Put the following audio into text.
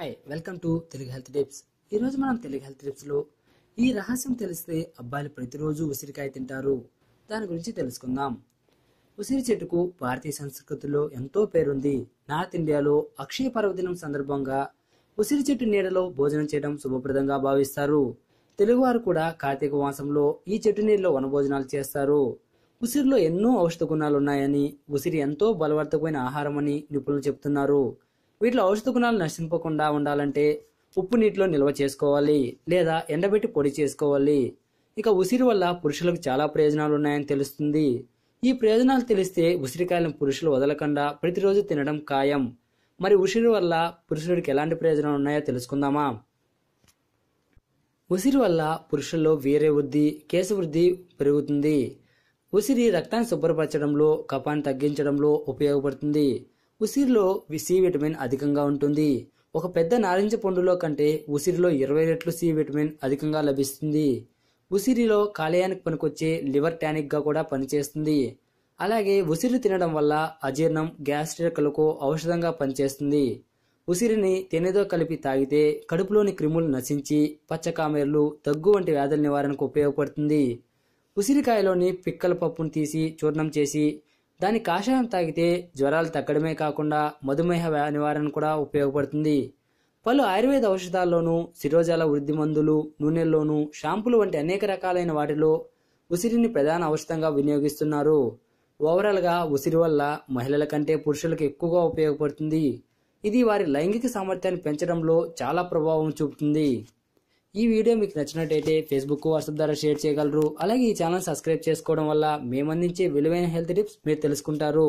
hi welcome to Telugu health tips ఈరోజు మనం Telugu health టిప్స్లో ఈ రహస్యం తెలిస్తే అబ్బాయిలు ప్రతిరోజు ఉసిరికాయ తింటారు దాని గురించి తెలుసుకుందాం ఉసిరి చెట్టుకు భారతీయ సంస్కృతిలో ఎంతో పేరుంది నార్త్ ఇండియాలో అక్షయ పర్వదినం సందర్భంగా ఉసిరి చెట్టు నీడలో భోజనం చేయడం శుభప్రదంగా భావిస్తారు తెలుగువారు కూడా కార్తీక మాసంలో ఈ చెట్టు నీడలో వనభోజనాలు చేస్తారు ఉసిరిలో ఎన్నో ఔషధ గుణాలున్నాయని ఉసిరి ఎంతో బలవర్తకమైన ఆహారమని నిపుణులు చెబుతున్నారు వీటిలో ఔషధ గుణాలు నశింపకుండా ఉండాలంటే ఉప్పు నీటిలో నిల్వ చేసుకోవాలి లేదా ఎండబెట్టి పొడి చేసుకోవాలి ఇక ఉసిరి వల్ల పురుషులకు చాలా ప్రయోజనాలు ఉన్నాయని తెలుస్తుంది ఈ ప్రయోజనాలు తెలిస్తే ఉసిరికాయలను పురుషులు వదలకుండా ప్రతిరోజు తినడం ఖాయం మరి ఉసిరి వల్ల పురుషుడికి ఎలాంటి ప్రయోజనాలు ఉన్నాయో తెలుసుకుందామా ఉసిరి వల్ల పురుషుల్లో వీరే వృద్ధి కేశ వృద్ధి పెరుగుతుంది ఉసిరి రక్తాన్ని శుభ్రపరచడంలో కపాన్ని తగ్గించడంలో ఉపయోగపడుతుంది ఉసిరిలో సి విటమిన్ అధికంగా ఉంటుంది ఒక పెద్ద నారింజ పండులో కంటే ఉసిరిలో ఇరవై రెట్లు సి విటమిన్ అధికంగా లభిస్తుంది ఉసిరిలో కాలేయానికి పనికొచ్చే లివర్ టానిక్గా కూడా పనిచేస్తుంది అలాగే ఉసిరి తినడం వల్ల అజీర్ణం గ్యాస్ట్రికలకు ఔషధంగా పనిచేస్తుంది ఉసిరిని తేనెతో కలిపి తాగితే కడుపులోని క్రిములు నశించి పచ్చకామేర్లు దగ్గు వంటి వ్యాధుల నివారణకు ఉపయోగపడుతుంది ఉసిరికాయలోని పిక్కల పప్పును తీసి చూర్ణం చేసి దాని కాషాయం తాగితే జ్వరాలు తగ్గడమే కాకుండా మధుమేహ నివారణ కూడా ఉపయోగపడుతుంది పలు ఆయుర్వేద ఔషధాల్లోనూ శిరోజాల వృద్ధి మందులు నూనెల్లోనూ షాంపులు వంటి అనేక రకాలైన వాటిలో ఉసిరిని ప్రధాన ఔషధంగా వినియోగిస్తున్నారు ఓవరాల్గా ఉసిరి వల్ల మహిళల కంటే పురుషులకు ఎక్కువగా ఉపయోగపడుతుంది ఇది వారి లైంగిక సామర్థ్యాన్ని పెంచడంలో చాలా ప్రభావం చూపుతుంది ఈ వీడియో మీకు నచ్చినట్టయితే ఫేస్బుక్ వాట్సాప్ ద్వారా షేర్ చేయగలరు అలాగే ఈ ఛానల్ సబ్స్క్రైబ్ చేసుకోవడం వల్ల మేము అందించే విలువైన హెల్త్ టిప్స్ మీరు తెలుసుకుంటారు